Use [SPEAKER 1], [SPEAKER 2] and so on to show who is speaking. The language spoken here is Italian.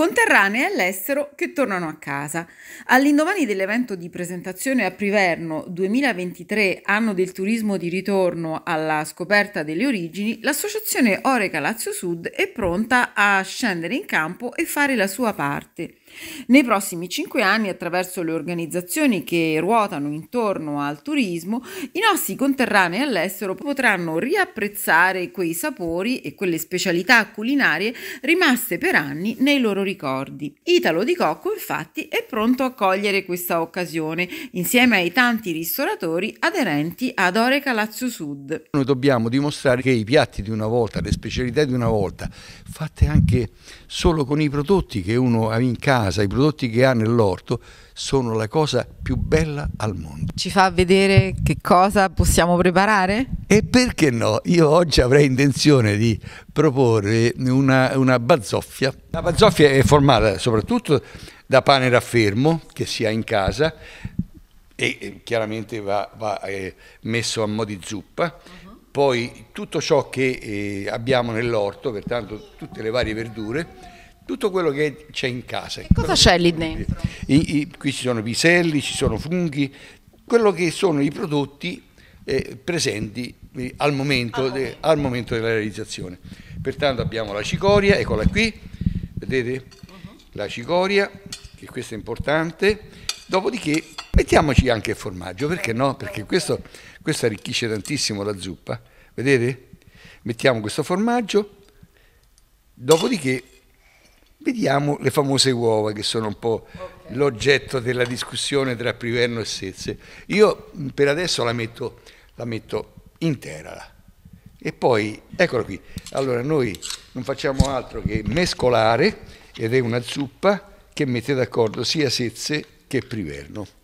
[SPEAKER 1] conterranee all'estero che tornano a casa. All'indomani dell'evento di presentazione a Priverno 2023, anno del turismo di ritorno alla scoperta delle origini, l'associazione Oreca Lazio Sud è pronta a scendere in campo e fare la sua parte. Nei prossimi cinque anni, attraverso le organizzazioni che ruotano intorno al turismo, i nostri conterranei all'estero potranno riapprezzare quei sapori e quelle specialità culinarie rimaste per anni nei loro ricordi ricordi. Italo di Cocco infatti è pronto a cogliere questa occasione insieme ai tanti ristoratori aderenti ad Oreca Lazio Sud.
[SPEAKER 2] Noi dobbiamo dimostrare che i piatti di una volta, le specialità di una volta, fatte anche solo con i prodotti che uno ha in casa, i prodotti che ha nell'orto, sono la cosa più bella al mondo.
[SPEAKER 1] Ci fa vedere che cosa possiamo preparare?
[SPEAKER 2] E perché no? Io oggi avrei intenzione di proporre una, una bazzoffia. La bazzoffia è formata soprattutto da pane raffermo, che si ha in casa, e chiaramente va, va eh, messo a mo' di zuppa. Uh-huh. Poi tutto ciò che eh, abbiamo nell'orto, pertanto tutte le varie verdure, tutto quello che c'è in casa. E cosa c'è lì dentro? Eh, I, i, qui ci sono piselli, ci sono funghi, quello che sono i prodotti eh, presenti eh, al, momento de, al, momento della realizzazione. Pertanto abbiamo la cicoria, eccola qui, vedete? Mhm. La cicoria, che questo è importante, dopodiché mettiamoci anche il formaggio, perché no? Perché questo, questo arricchisce tantissimo la zuppa, vedete? Mettiamo questo formaggio, dopodiché vediamo le famose uova che sono un po' okay. l'oggetto della discussione tra Priverno e Sezze. Io per adesso la metto la metto intera. E poi, eccola qui, allora noi non facciamo altro che mescolare ed è una zuppa che mette d'accordo sia sezze che priverno.